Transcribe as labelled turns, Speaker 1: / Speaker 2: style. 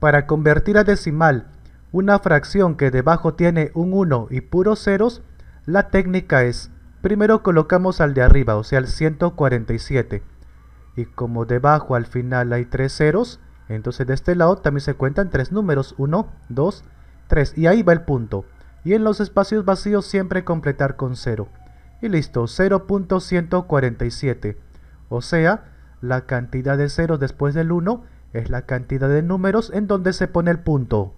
Speaker 1: Para convertir a decimal una fracción que debajo tiene un 1 y puros ceros, la técnica es, primero colocamos al de arriba, o sea el 147. Y como debajo al final hay tres ceros, entonces de este lado también se cuentan tres números, 1, 2, 3. Y ahí va el punto. Y en los espacios vacíos siempre completar con 0. Y listo, 0.147. O sea, la cantidad de ceros después del 1 es la cantidad de números en donde se pone el punto.